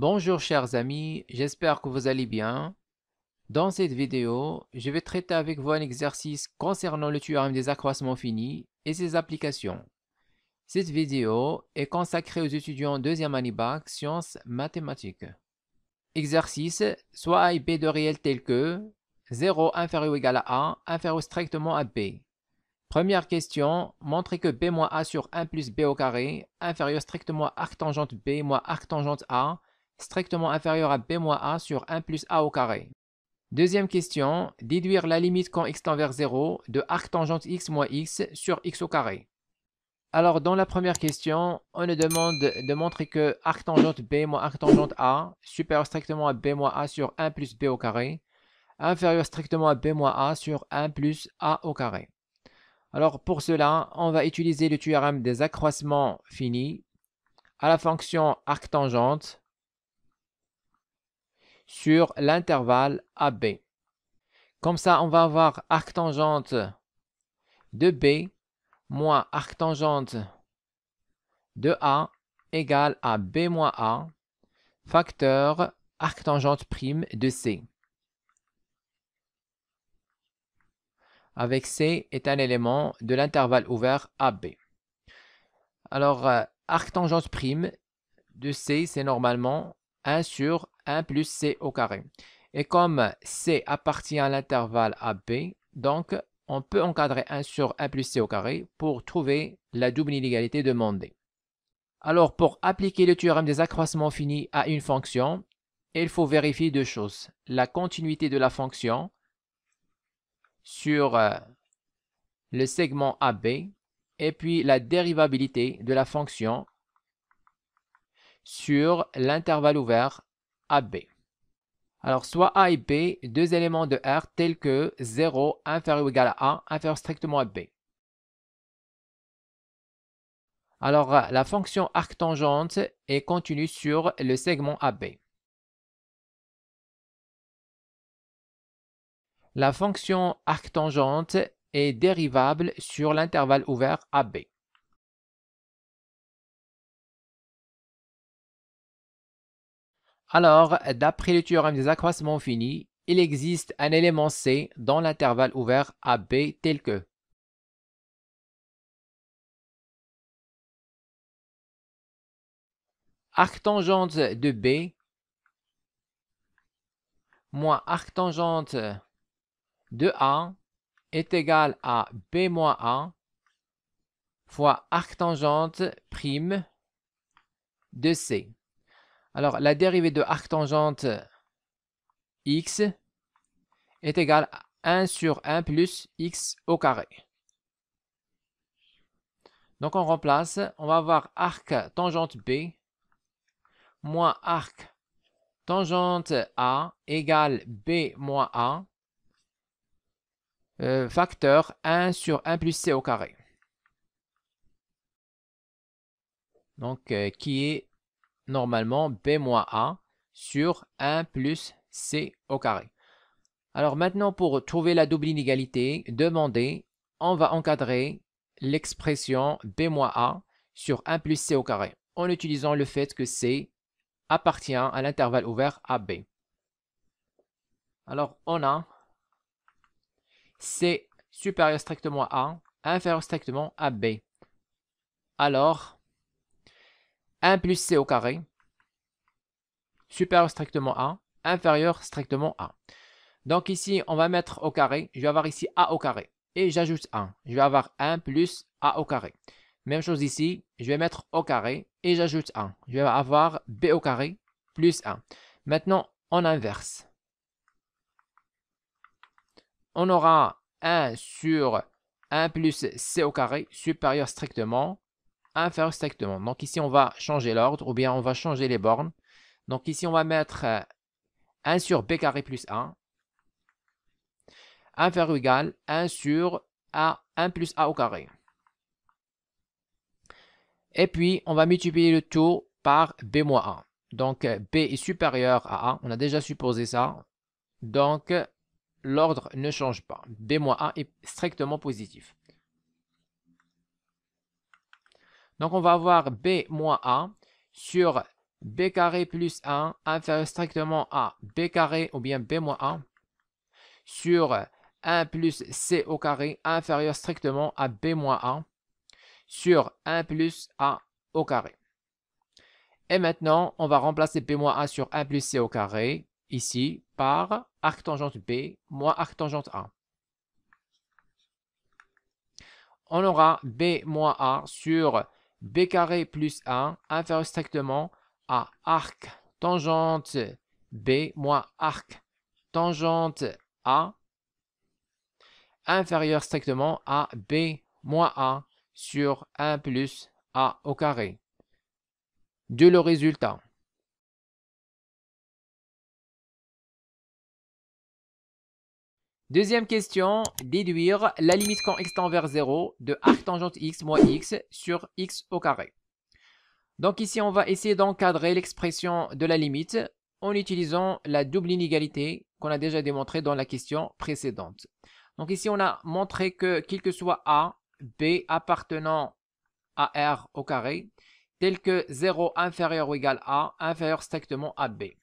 Bonjour chers amis, j'espère que vous allez bien. Dans cette vidéo, je vais traiter avec vous un exercice concernant le théorème des accroissements finis et ses applications. Cette vidéo est consacrée aux étudiants en deuxième année bac sciences mathématiques. Exercice, soit A et B de réel tel que 0 inférieur ou égal à A, inférieur strictement à B. Première question, montrez que B moins A sur 1 plus B au carré, inférieur strictement à arc tangente B moins arc tangente A, strictement inférieur à b moins a sur 1 plus a au carré. Deuxième question, déduire la limite quand x tend vers 0 de arc tangente x moins x sur x au carré. Alors dans la première question, on nous demande de montrer que arc tangente b moins arc tangente a supérieur strictement à b moins a sur 1 plus b au carré, inférieur strictement à b moins a sur 1 plus a au carré. Alors pour cela, on va utiliser le théorème des accroissements finis à la fonction arc tangente sur l'intervalle AB. Comme ça, on va avoir arctangente de B moins arctangente de A égale à B moins A, facteur arctangente prime de C. Avec C est un élément de l'intervalle ouvert AB. Alors, euh, arctangente prime de C, c'est normalement 1 sur 1 plus c au carré. Et comme c appartient à l'intervalle AB, donc on peut encadrer 1 sur 1 plus c au carré pour trouver la double inégalité demandée. Alors pour appliquer le théorème des accroissements finis à une fonction, il faut vérifier deux choses. La continuité de la fonction sur euh, le segment AB et puis la dérivabilité de la fonction sur l'intervalle ouvert AB. Alors, soit A et B, deux éléments de R tels que 0 inférieur ou égal à A, inférieur strictement à B. Alors, la fonction arctangente est continue sur le segment AB. La fonction arctangente est dérivable sur l'intervalle ouvert AB. Alors, d'après le théorème des accroissements finis, il existe un élément C dans l'intervalle ouvert à B tel que arctangente de B moins arctangente de A est égal à B moins A fois arctangente prime de C. Alors, la dérivée de arc tangente x est égale à 1 sur 1 plus x au carré. Donc on remplace, on va avoir arc tangente B moins arc tangente A égale B moins A euh, facteur 1 sur 1 plus C au carré. Donc euh, qui est normalement B moins A sur 1 plus C au carré. Alors maintenant, pour trouver la double inégalité demandée, on va encadrer l'expression B moins A sur 1 plus C au carré en utilisant le fait que C appartient à l'intervalle ouvert AB. Alors, on a C supérieur strictement à A, inférieur strictement à B. Alors, 1 plus c au carré, supérieur strictement à, inférieur strictement à. Donc ici, on va mettre au carré, je vais avoir ici a au carré, et j'ajoute 1. Je vais avoir 1 plus a au carré. Même chose ici, je vais mettre au carré, et j'ajoute 1. Je vais avoir b au carré plus 1. Maintenant, on inverse. On aura 1 sur 1 plus c au carré supérieur strictement inférieur strictement. Donc ici, on va changer l'ordre ou bien on va changer les bornes. Donc ici, on va mettre 1 euh, sur b carré plus 1 inférieur ou égal 1 sur a, 1 plus a au carré. Et puis, on va multiplier le tout par b moins 1. Donc, b est supérieur à a On a déjà supposé ça. Donc, l'ordre ne change pas. b moins 1 est strictement positif. Donc on va avoir b moins a sur b carré plus 1 inférieur strictement à b carré ou bien b moins A sur 1 plus c au carré inférieur strictement à b moins A sur 1 plus a au carré. Et maintenant, on va remplacer b moins a sur 1 plus c au carré ici par arc tangente b moins arc tangente a. On aura b moins a sur b carré plus 1 inférieur strictement à arc tangente b moins arc tangente a inférieur strictement à b moins a sur 1 plus a au carré. D'où le résultat. Deuxième question, déduire la limite quand x tend vers 0 de arc tangente x moins x sur x au carré. Donc ici, on va essayer d'encadrer l'expression de la limite en utilisant la double inégalité qu'on a déjà démontrée dans la question précédente. Donc ici, on a montré que quel que soit a, b appartenant à r au carré, tel que 0 inférieur ou égal à, inférieur strictement à b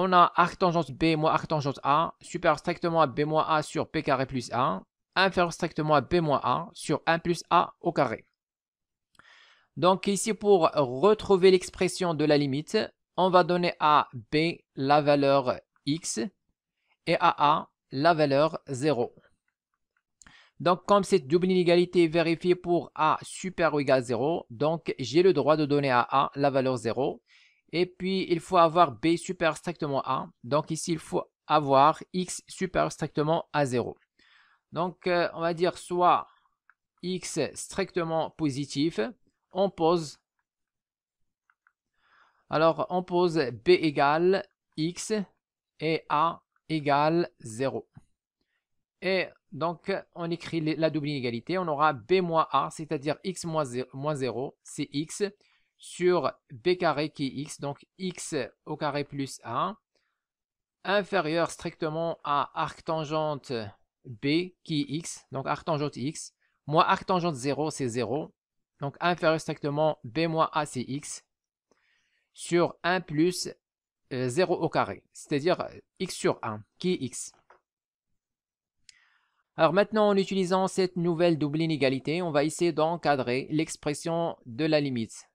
on a tangente B moins tangente A supérieur strictement à B moins A sur P carré plus A, inférieur strictement à B moins A sur 1 plus A au carré. Donc ici, pour retrouver l'expression de la limite, on va donner à B la valeur x et à A la valeur 0. Donc comme cette double inégalité est vérifiée pour A super ou égal à 0, donc j'ai le droit de donner à A la valeur 0 et puis, il faut avoir B super strictement A. Donc ici, il faut avoir X super strictement à 0. Donc, euh, on va dire soit X strictement positif, on pose. Alors, on pose B égale X et A égale 0. Et donc, on écrit la double inégalité. On aura B moins A, c'est-à-dire X moins 0, c'est X sur b carré qui est x, donc x au carré plus 1, inférieur strictement à arc tangente b qui est x, donc arc tangente x, moins tangente 0 c'est 0, donc inférieur strictement b moins a c'est x, sur 1 plus 0 euh, au carré, c'est-à-dire euh, x sur 1 qui est x. Alors maintenant, en utilisant cette nouvelle double inégalité, on va essayer d'encadrer l'expression de la limite.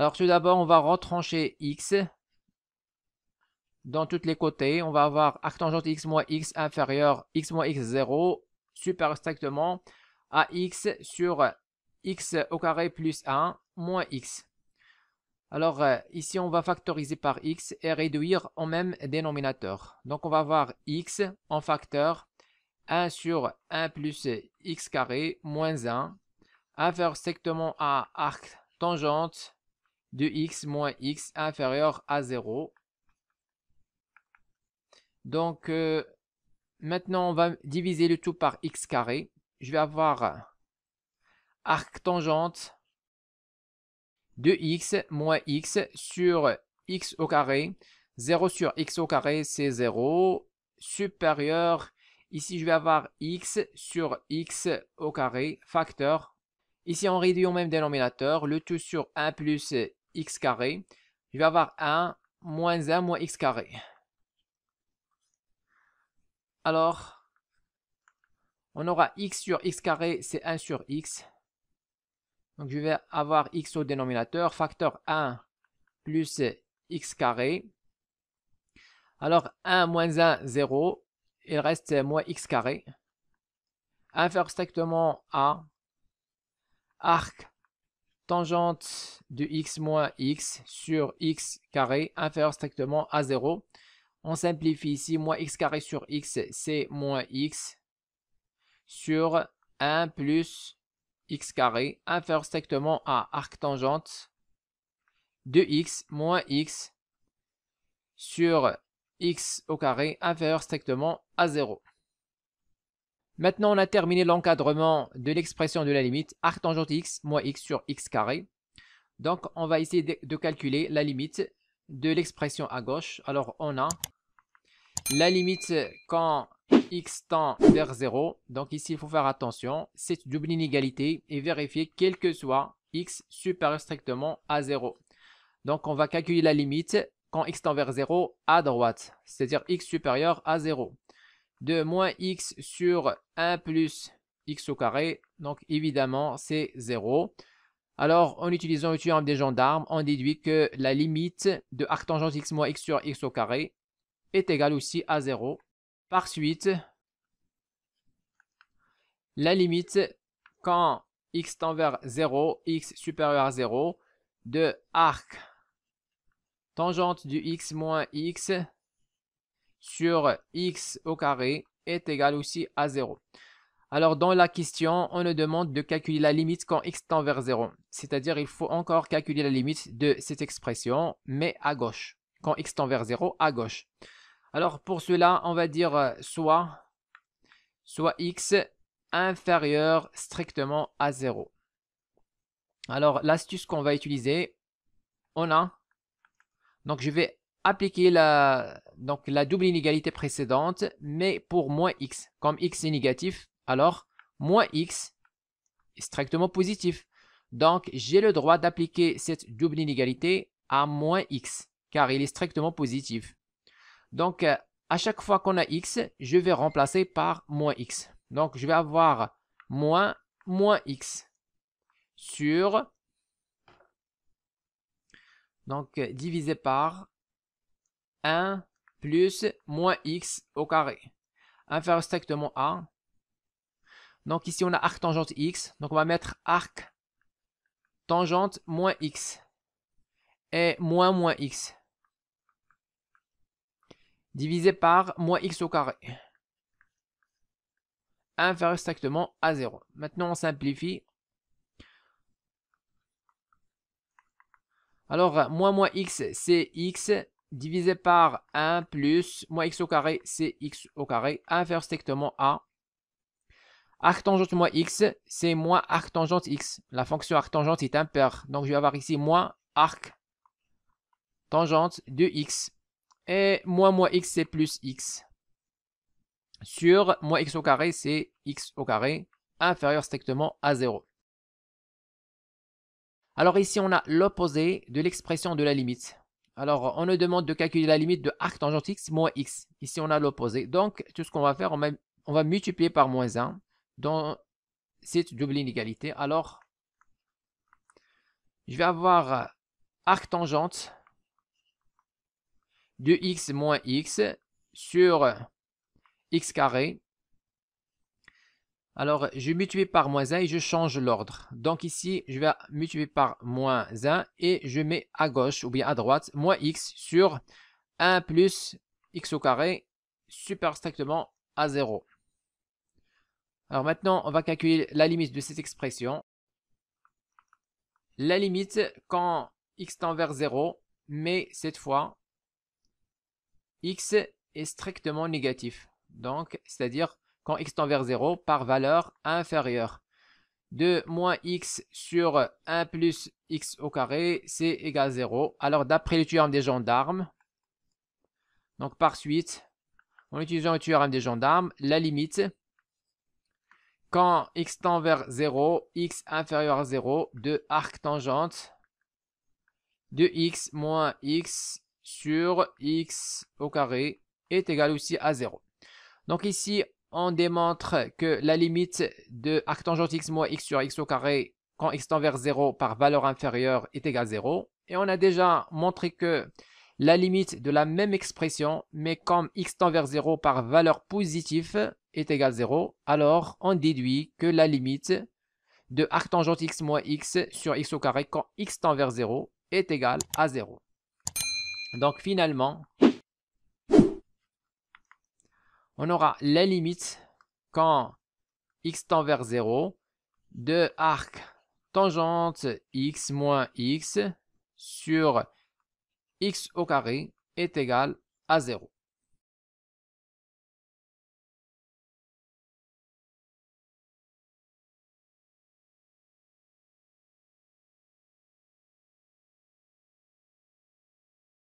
Alors tout d'abord, on va retrancher x dans tous les côtés. On va avoir arctangente x moins x inférieur x moins x0 super strictement à x sur x au carré plus 1 moins x. Alors euh, ici, on va factoriser par x et réduire au même dénominateur. Donc on va avoir x en facteur 1 sur 1 plus x carré moins 1 inférieur strictement à arc tangente 2x moins x inférieur à 0. Donc, euh, maintenant, on va diviser le tout par x carré. Je vais avoir arc tangente 2x moins x sur x au carré. 0 sur x au carré, c'est 0. Supérieur, ici, je vais avoir x sur x au carré, facteur. Ici, on réduit au même dénominateur, le tout sur 1 plus x carré, je vais avoir 1 moins 1 moins x carré. Alors, on aura x sur x carré, c'est 1 sur x. Donc, je vais avoir x au dénominateur, facteur 1 plus x carré. Alors, 1 moins 1, 0. Il reste moins x carré. strictement à arc tangente de x moins x sur x carré inférieur strictement à 0. On simplifie ici, moins x carré sur x, c'est moins x sur 1 plus x carré inférieur strictement à arc tangente de x moins x sur x au carré inférieur strictement à 0. Maintenant, on a terminé l'encadrement de l'expression de la limite arc x moins x sur x carré. Donc, on va essayer de, calculer la limite de l'expression à gauche. Alors, on a la limite quand x tend vers 0. Donc ici, il faut faire attention. C'est double inégalité et vérifier quel que soit x supérieur strictement à 0. Donc on va calculer la limite quand x tend vers 0 à droite, c'est-à-dire x supérieur à 0 de moins x sur 1 plus x au carré. Donc évidemment, c'est 0. Alors, en utilisant le théorème des gendarmes, on déduit que la limite de arc tangente x moins x sur x au carré est égale aussi à 0. Par suite, la limite quand x tend vers 0, x supérieur à 0, de arc tangente du x moins x sur x au carré est égal aussi à 0. Alors dans la question, on nous demande de calculer la limite quand x tend vers 0. C'est-à-dire il faut encore calculer la limite de cette expression, mais à gauche. Quand x tend vers 0, à gauche. Alors pour cela, on va dire soit, soit x inférieur strictement à 0. Alors l'astuce qu'on va utiliser, on a, donc je vais appliquer la, donc la double inégalité précédente, mais pour moins x. Comme x est négatif, alors moins x est strictement positif. Donc, j'ai le droit d'appliquer cette double inégalité à moins x, car il est strictement positif. Donc, euh, à chaque fois qu'on a x, je vais remplacer par moins x. Donc, je vais avoir moins moins x sur, donc, euh, divisé par 1 plus moins x au carré. Inférieur strictement à. Donc ici, on a arc tangente x. Donc on va mettre arc tangente moins x. Et moins moins x. Divisé par moins x au carré. Inférieur strictement à 0. Maintenant, on simplifie. Alors, moins moins x, c'est x divisé par 1 plus moins x au carré, c'est x au carré, inférieur strictement à tangente moins x, c'est moins tangente x. La fonction arc tangente est impaire. Donc, je vais avoir ici moins arc tangente de x. Et moins moins x, c'est plus x. Sur moins x au carré, c'est x au carré, inférieur strictement à 0. Alors ici, on a l'opposé de l'expression de la limite. Alors, on nous demande de calculer la limite de arc tangente x moins x. Ici, on a l'opposé. Donc, tout ce qu'on va faire, on va, multiplier par moins 1 dans cette double inégalité. Alors, je vais avoir arc tangente de x moins x sur x carré alors, je multiplie par moins 1 et je change l'ordre. Donc ici, je vais multiplier par moins 1 et je mets à gauche ou bien à droite moins x sur 1 plus x au carré super strictement à 0. Alors maintenant, on va calculer la limite de cette expression. La limite quand x tend vers 0, mais cette fois, x est strictement négatif. Donc, c'est-à-dire quand x tend vers 0 par valeur inférieure. 2 moins x sur 1 plus x au carré, c'est égal à 0. Alors d'après le théorème des gendarmes, donc par suite, en utilisant le théorème des gendarmes, la limite, quand x tend vers 0, x inférieur à 0, de arc tangente de x moins x sur x au carré est égal aussi à 0. Donc ici, on démontre que la limite de arctangente x moins x sur x au carré quand x tend vers 0 par valeur inférieure est égale à 0. Et on a déjà montré que la limite de la même expression, mais comme x tend vers 0 par valeur positive est égale à 0, alors on déduit que la limite de arctangente x moins x sur x au carré quand x tend vers 0 est égale à 0. Donc finalement, on aura la limite quand x tend vers 0 de arc tangente x moins x sur x au carré est égal à 0.